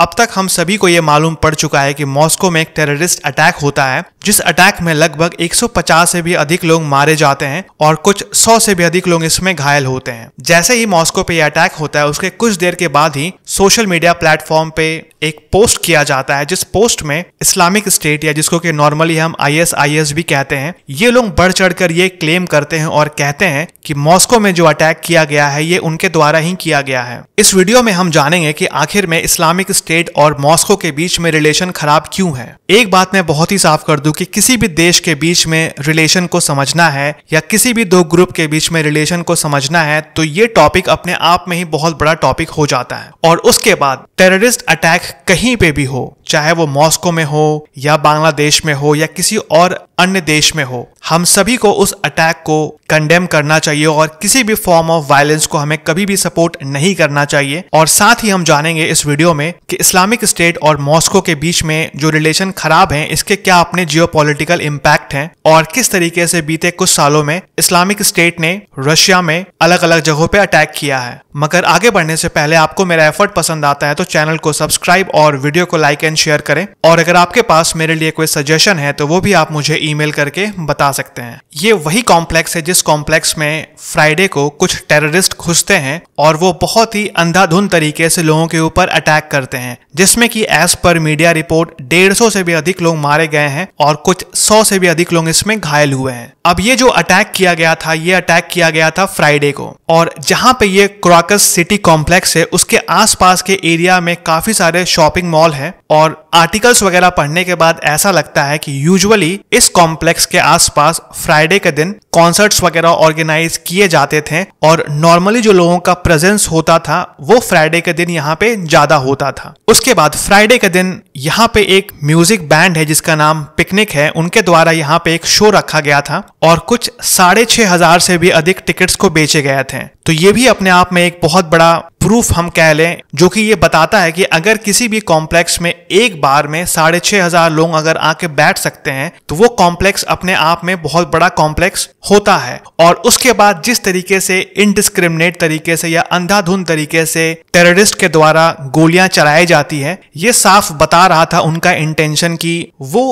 अब तक हम सभी को ये मालूम पड़ चुका है कि मॉस्को में एक टेररिस्ट अटैक होता है जिस अटैक में लगभग 150 से भी अधिक लोग मारे जाते हैं और कुछ 100 से भी अधिक लोग इसमें घायल होते हैं जैसे ही मॉस्को पे यह अटैक होता है उसके कुछ देर के बाद ही सोशल मीडिया प्लेटफॉर्म पे एक पोस्ट किया जाता है जिस पोस्ट में इस्लामिक स्टेट या जिसको कि नॉर्मली हम आई एस भी कहते हैं ये लोग बढ़ चढ़कर ये क्लेम करते हैं और कहते हैं कि मॉस्को में जो अटैक किया गया है ये उनके द्वारा ही किया गया है इस वीडियो में हम जानेंगे कि आखिर में इस्लामिक स्टेट और मॉस्को के बीच में रिलेशन खराब क्यों है एक बात मैं बहुत ही साफ कर दूं कि किसी भी देश के बीच में रिलेशन को समझना है या किसी भी दो ग्रुप के बीच में रिलेशन को समझना है तो ये टॉपिक अपने आप में ही बहुत बड़ा टॉपिक हो जाता है और उसके बाद टेररिस्ट अटैक कहीं पे भी हो चाहे वो मॉस्को में हो या बांग्लादेश में हो या किसी और अन्य देश में हो हम सभी को उस अटैक को कंडेम करना चाहिए और किसी भी फॉर्म ऑफ वायलेंस को हमें कभी भी सपोर्ट नहीं करना चाहिए और साथ ही हम जानेंगे इस वीडियो में कि इस्लामिक स्टेट और मॉस्को के बीच में जो रिलेशन खराब है इसके क्या अपने जियो पोलिटिकल इम्पैक्ट है और किस तरीके से बीते कुछ सालों में इस्लामिक स्टेट ने रशिया में अलग अलग जगहों पर अटैक किया है मगर आगे बढ़ने से पहले आपको मेरा एफर्ट पसंद आता है तो चैनल को सब्सक्राइब और वीडियो को लाइक एंड शेयर करें और अगर आपके पास मेरे लिए कोई सजेशन है तो वो भी आप मुझे ई करके बता सकते हैं ये वही कॉम्प्लेक्स है जिस कॉम्प्लेक्स में फ्राइडे को कुछ टेररिस्ट घुसते हैं और वो बहुत ही अंधाधुंध तरीके से लोगों के ऊपर अटैक करते हैं जिसमें कि एज पर मीडिया रिपोर्ट डेढ़ सौ से भी अधिक लोग मारे गए हैं और कुछ सौ से भी अधिक लोग इसमें घायल हुए हैं अब ये जो अटैक किया गया था ये अटैक किया गया था फ्राइडे को और जहां पे ये क्रॉकस सिटी कॉम्प्लेक्स है उसके आसपास के एरिया में काफी सारे शॉपिंग मॉल है और आर्टिकल्स वगैरह पढ़ने के बाद ऐसा लगता है कि यूजुअली इस कॉम्प्लेक्स के आसपास फ्राइडे के दिन कॉन्सर्ट्स वगैरह ऑर्गेनाइज किए जाते थे और नॉर्मली जो लोगों का प्रेजेंस होता था वो फ्राइडे के दिन यहाँ पे ज्यादा होता था उसके बाद फ्राइडे के दिन यहाँ पे एक म्यूजिक बैंड है जिसका नाम पिकनिक है उनके द्वारा यहाँ पे एक शो रखा गया था और कुछ साढ़े छह हजार से भी अधिक टिकट्स को बेचे गए थे तो ये भी अपने आप में एक बहुत बड़ा प्रूफ हम कह लें जो कि ये बताता है कि अगर किसी भी कॉम्प्लेक्स में एक बार में साढ़े छह हजार लोग अगर आके बैठ सकते हैं तो वो कॉम्प्लेक्स अपने आप में बहुत बड़ा कॉम्प्लेक्स होता है और उसके बाद जिस तरीके से इनडिस्क्रिमिनेट तरीके से या अंधाधुंध तरीके से टेररिस्ट के द्वारा गोलियां चलाई जाती है ये साफ बता रहा था उनका इंटेंशन की वो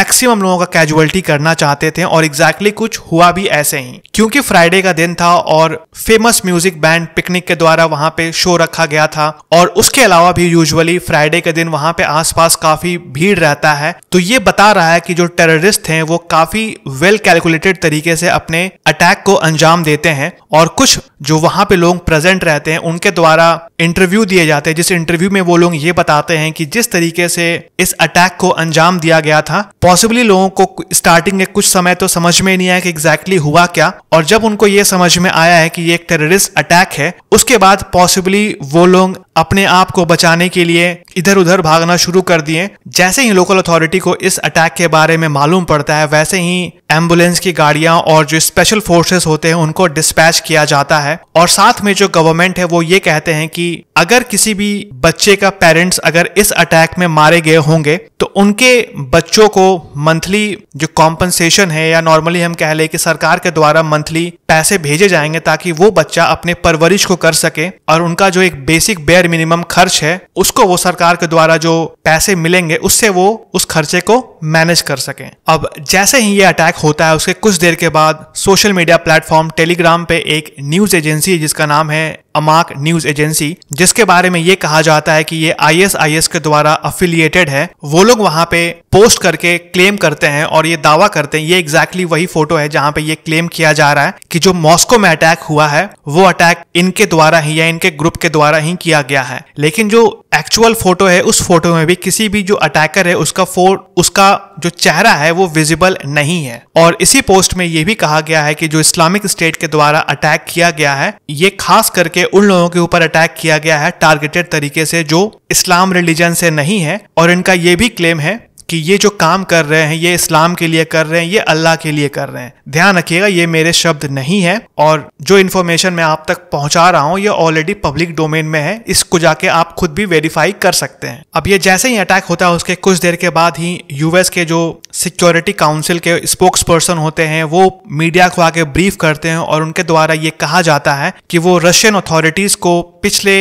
मैक्सिमम लोगों का कैजुअलिटी करना चाहते थे और एग्जैक्टली exactly कुछ हुआ भी ऐसे ही क्योंकि फ्राइडे का दिन था और फेमस म्यूजिक बैंड पिकनिक के द्वारा वहां पे शो रखा गया था और उसके अलावा भी यूजुअली फ्राइडे के दिन वहां पे आसपास काफी भीड़ रहता है तो ये बता रहा है कि जो टेररिस्ट हैं वो काफी वेल कैलकुलेटेड तरीके से अपने अटैक को अंजाम देते हैं और कुछ जो वहां पे लोग प्रेजेंट रहते हैं उनके द्वारा इंटरव्यू दिए जाते हैं जिस इंटरव्यू में वो लोग ये बताते हैं कि जिस तरीके से इस अटैक को अंजाम दिया गया था पॉसिबली लोगों को स्टार्टिंग में कुछ समय तो समझ में नहीं आया कि एग्जैक्टली exactly हुआ क्या और जब उनको ये समझ में आया है कि ये एक टेररिस्ट अटैक है उसके बाद पॉसिबली वो लोग अपने आप को बचाने के लिए इधर उधर भागना शुरू कर दिए जैसे ही लोकल अथॉरिटी को इस अटैक के बारे में मालूम पड़ता है वैसे ही एम्बुलेंस की गाड़ियां और जो स्पेशल फोर्सेस होते हैं उनको डिस्पैच किया जाता है और साथ में जो गवर्नमेंट है वो ये कहते हैं कि अगर किसी भी बच्चे का पेरेंट्स अगर इस अटैक में मारे गए होंगे तो उनके बच्चों को मंथली जो कॉम्पनसेशन है या नॉर्मली हम कह लें कि सरकार के द्वारा मंथली पैसे भेजे जाएंगे ताकि वो बच्चा अपने परवरिश को कर सके और उनका जो एक बेसिक बेयर बेयर मिनिमम खर्च है उसको वो सरकार के द्वारा जो पैसे मिलेंगे उससे वो उस खर्चे को मैनेज कर सकें अब जैसे ही ये अटैक होता है उसके कुछ देर के बाद सोशल मीडिया प्लेटफॉर्म टेलीग्राम पे एक न्यूज एजेंसी जिसका नाम है अमाक न्यूज एजेंसी जिसके बारे में ये कहा जाता है कि ये आईएसआईएस के द्वारा अफिलियेटेड है वो लोग वहां पे पोस्ट करके क्लेम करते हैं और ये दावा करते हैं ये एग्जैक्टली exactly वही फोटो है जहां पे ये क्लेम किया जा रहा है कि जो मॉस्को में अटैक हुआ है वो अटैक इनके द्वारा ही या इनके ग्रुप के द्वारा ही किया गया है लेकिन जो एक्चुअल फोटो है उस फोटो में भी किसी भी जो अटैकर है उसका फो उसका जो चेहरा है वो विजिबल नहीं है और इसी पोस्ट में ये भी कहा गया है कि जो इस्लामिक स्टेट के द्वारा अटैक किया गया है ये खास करके के उन लोगों के ऊपर अटैक किया गया है टारगेटेड तरीके से जो इस्लाम रिलीजन से नहीं है और इनका ये भी क्लेम है कि ये जो काम कर रहे हैं ये इस्लाम के लिए कर रहे हैं ये अल्लाह के लिए कर रहे हैं ध्यान रखिएगा ये मेरे शब्द नहीं है और जो इन्फॉर्मेशन मैं आप तक पहुंचा रहा हूँ ये ऑलरेडी पब्लिक डोमेन में है इसको जाके आप खुद भी वेरीफाई कर सकते हैं अब ये जैसे ही अटैक होता है उसके कुछ देर के बाद ही यूएस के जो सिक्योरिटी काउंसिल के स्पोक्स पर्सन होते हैं वो मीडिया को आके ब्रीफ करते हैं और उनके द्वारा ये कहा जाता है कि वो रशियन अथॉरिटीज को पिछले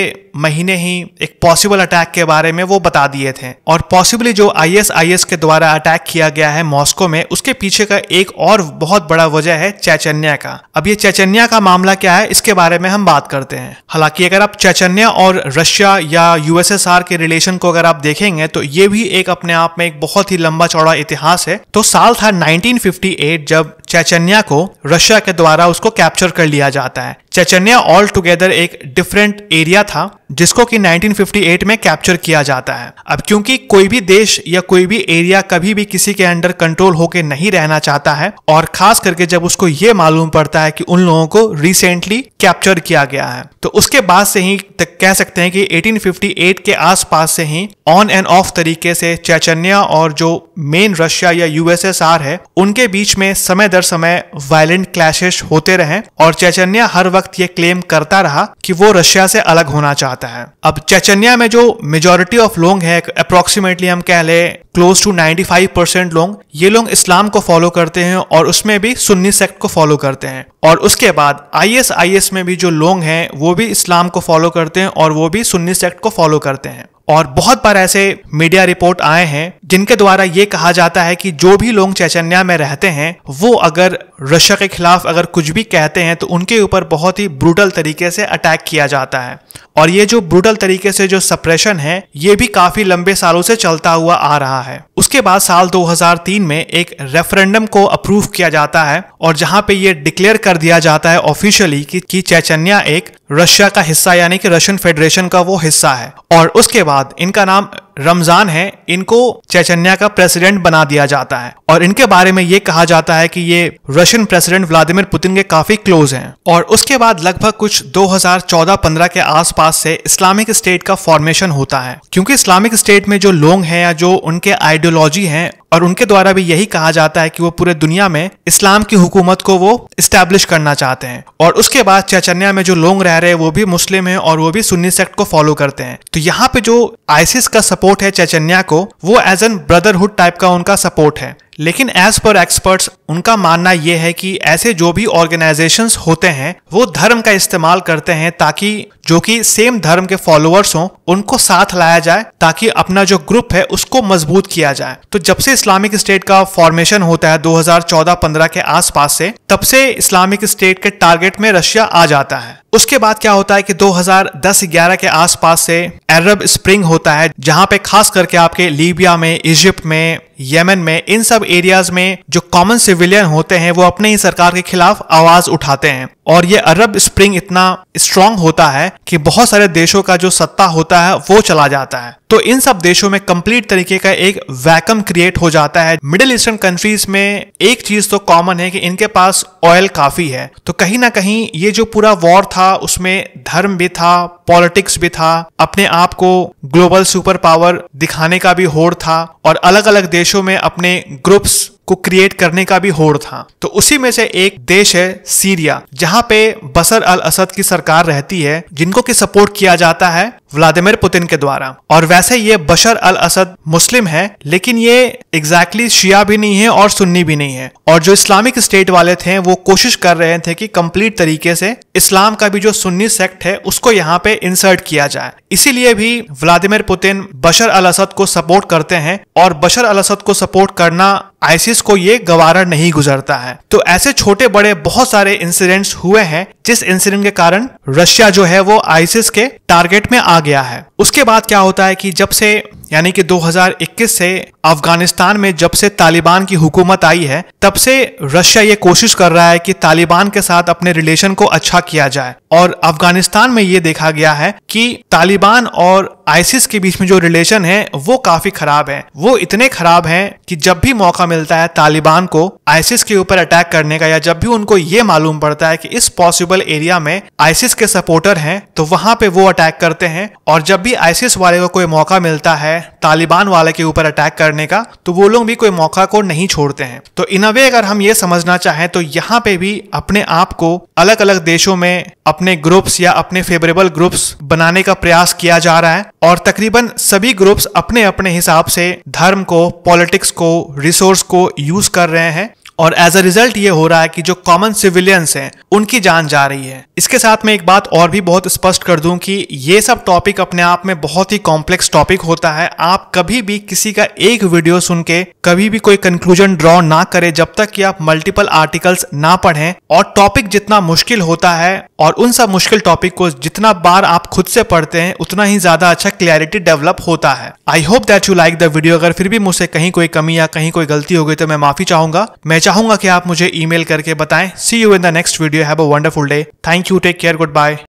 महीने ही एक पॉसिबल अटैक के बारे में वो बता दिए थे और पॉसिबली जो आई एस आई रूस के द्वारा अटैक किया गया है मॉस्को में उसके पीछे का एक और बहुत बड़ा वजह है चैचन्या का अब ये चैचन्या का मामला क्या है इसके बारे में हम बात करते हैं हालांकि अगर आप चैचन्या और रशिया या यूएसएसआर के रिलेशन को अगर आप देखेंगे तो ये भी एक अपने आप में एक बहुत ही लंबा चौड़ा इतिहास है तो साल था 1958 जब चैचन्या को रशिया के द्वारा उसको कैप्चर कर लिया जाता है चैचन्या ऑल टुगेदर एक डिफरेंट एरिया था जिसको कि 1958 में कैप्चर किया जाता है अब क्योंकि कोई भी देश या कोई भी एरिया कभी भी किसी के अंडर कंट्रोल होके नहीं रहना चाहता है और खास करके जब उसको ये मालूम पड़ता है कि उन लोगों को रिसेंटली कैप्चर किया गया है तो उसके बाद से ही कह सकते हैं कि 1858 के आसपास से ही ऑन एंड ऑफ तरीके से चैचन्या और जो मेन रशिया या यूएसएसआर है उनके बीच में समय दर समय वायलेंट क्लैशेस होते रहे और चैचन्या हर वक्त वक्त ये क्लेम करता रहा कि वो रशिया से अलग होना चाहता है अब चेचनिया में जो मेजोरिटी ऑफ लोग हैं अप्रोक्सीमेटली हम कह ले क्लोज टू 95 परसेंट लोग ये लोग इस्लाम को फॉलो करते हैं और उसमें भी सुन्नी सेक्ट को फॉलो करते हैं और उसके बाद आई एस में भी जो लोग हैं वो भी इस्लाम को फॉलो करते हैं और वो भी सुन्नी सेक्ट को फॉलो करते हैं और बहुत बार ऐसे मीडिया रिपोर्ट आए हैं जिनके द्वारा ये कहा जाता है कि जो भी लोग चैचन्या में रहते हैं वो अगर रशिया के खिलाफ अगर कुछ भी कहते हैं तो उनके ऊपर बहुत ही ब्रूटल तरीके से अटैक किया जाता है और ये जो ब्रूटल तरीके से जो सप्रेशन है ये भी काफी लंबे सालों से चलता हुआ आ रहा है उसके बाद साल 2003 में एक रेफरेंडम को अप्रूव किया जाता है और जहां पे ये डिक्लेयर कर दिया जाता है ऑफिशियली कि, कि चैचन्या एक रशिया का हिस्सा यानी कि रशियन फेडरेशन का वो हिस्सा है और उसके बाद इनका नाम रमजान है इनको चेचन्या का प्रेसिडेंट बना दिया जाता है और इनके बारे में ये कहा जाता है कि ये रशियन प्रेसिडेंट व्लादिमिर पुतिन के काफी क्लोज हैं और उसके बाद लगभग कुछ 2014-15 के आसपास से इस्लामिक स्टेट का फॉर्मेशन होता है क्योंकि इस्लामिक स्टेट में जो लोग हैं या जो उनके आइडियोलॉजी है और उनके द्वारा भी यही कहा जाता है कि वो पूरे दुनिया में इस्लाम की हुकूमत को वो इस्टेब्लिश करना चाहते हैं और उसके बाद चेचन्या में जो लोग रह रहे हैं वो भी मुस्लिम हैं और वो भी सुन्नी सेक्ट को फॉलो करते हैं तो यहाँ पे जो आइसिस का सपोर्ट है चेचन्या को वो एज एन ब्रदरहुड टाइप का उनका सपोर्ट है लेकिन एज पर एक्सपर्ट्स उनका मानना यह है कि ऐसे जो भी ऑर्गेनाइजेशंस होते हैं वो धर्म का इस्तेमाल करते हैं ताकि जो कि सेम धर्म के फॉलोअर्स हों उनको साथ लाया जाए ताकि अपना जो ग्रुप है उसको मजबूत किया जाए तो जब से इस्लामिक स्टेट का फॉर्मेशन होता है 2014-15 के आसपास से तब से इस्लामिक स्टेट के टारगेट में रशिया आ जाता है उसके बाद क्या होता है कि 2010-11 के आसपास से अरब स्प्रिंग होता है जहां पे खास करके आपके लीबिया में इजिप्ट में यमन में इन सब एरियाज में जो कॉमन सिविलियन होते हैं वो अपने ही सरकार के खिलाफ आवाज उठाते हैं और ये अरब स्प्रिंग इतना स्ट्रांग होता है कि बहुत सारे देशों का जो सत्ता होता है वो चला जाता है तो इन सब देशों में कंप्लीट तरीके का एक वैकम क्रिएट हो जाता है मिडिल ईस्टर्न कंट्रीज में एक चीज तो कॉमन है कि इनके पास ऑयल काफी है तो कहीं ना कहीं ये जो पूरा वॉर था उसमें धर्म भी था पॉलिटिक्स भी था अपने आप को ग्लोबल सुपर पावर दिखाने का भी होड़ था और अलग अलग देशों में अपने ग्रुप्स को क्रिएट करने का भी होड़ था तो उसी में से एक देश है सीरिया जहां पे बसर अल असद की सरकार रहती है जिनको की सपोर्ट किया जाता है व्लादिमीर पुतिन के द्वारा और वैसे ये बशर अल असद मुस्लिम है लेकिन ये एग्जैक्टली exactly शिया भी नहीं है और सुन्नी भी नहीं है और जो इस्लामिक स्टेट वाले थे वो कोशिश कर रहे थे कि कंप्लीट तरीके से इस्लाम का भी जो सुन्नी सेक्ट है उसको यहाँ पे इंसर्ट किया जाए इसीलिए भी Vladimir Putin Bashar al Assad को सपोर्ट करते हैं और बशर अल असद को सपोर्ट करना आईसिस को ये गवारा नहीं गुजरता है तो ऐसे छोटे बड़े बहुत सारे इंसिडेंट्स हुए हैं जिस इंसिडेंट के कारण रशिया जो है वो आइसिस के टारगेट में आ गया है उसके बाद क्या होता है कि जब से यानी कि 2021 से अफगानिस्तान में जब से तालिबान की हुकूमत आई है तब से रशिया ये कोशिश कर रहा है कि तालिबान के साथ अपने रिलेशन को अच्छा किया जाए और अफगानिस्तान में ये देखा गया है कि तालिबान और आइसिस के बीच में जो रिलेशन है वो काफी खराब है वो इतने खराब हैं कि जब भी मौका मिलता है तालिबान को आइसिस के ऊपर अटैक करने का या जब भी उनको ये मालूम पड़ता है कि इस पॉसिबल एरिया में आइसिस के सपोर्टर हैं तो वहां पे वो अटैक करते हैं और जब भी आइसिस वाले को कोई मौका मिलता है तालिबान वाले के ऊपर अटैक करने का तो वो लोग भी कोई मौका को नहीं छोड़ते हैं तो इन अवे अगर हम ये समझना चाहें तो यहाँ पे भी अपने आप को अलग अलग देशों में अपने ग्रुप्स या अपने फेवरेबल ग्रुप्स बनाने का प्रयास किया जा रहा है और तकरीबन सभी ग्रुप्स अपने अपने हिसाब से धर्म को पॉलिटिक्स को रिसोर्स को यूज कर रहे हैं और एज अ रिजल्ट ये हो रहा है कि जो कॉमन सिविलियंस हैं उनकी जान जा रही है इसके साथ में एक बात और भी बहुत स्पष्ट कर दूं कि ये सब टॉपिक अपने आप में बहुत ही कॉम्प्लेक्स टॉपिक होता है आप कभी भी किसी का एक वीडियो सुन के कभी भी कोई कंक्लूजन ड्रॉ ना करें जब तक कि आप मल्टीपल आर्टिकल्स ना पढ़ें और टॉपिक जितना मुश्किल होता है और उन सब मुश्किल टॉपिक को जितना बार आप खुद से पढ़ते हैं उतना ही ज्यादा अच्छा क्लैरिटी डेवलप होता है I hope that you like the video अगर फिर भी मुझसे कहीं कोई कमी या कहीं कोई गलती हो गई तो मैं माफी चाहूंगा मैं चाह चाहूंगा कि आप मुझे ईमेल करके बताएं see you in the next video have a wonderful day thank you take care good bye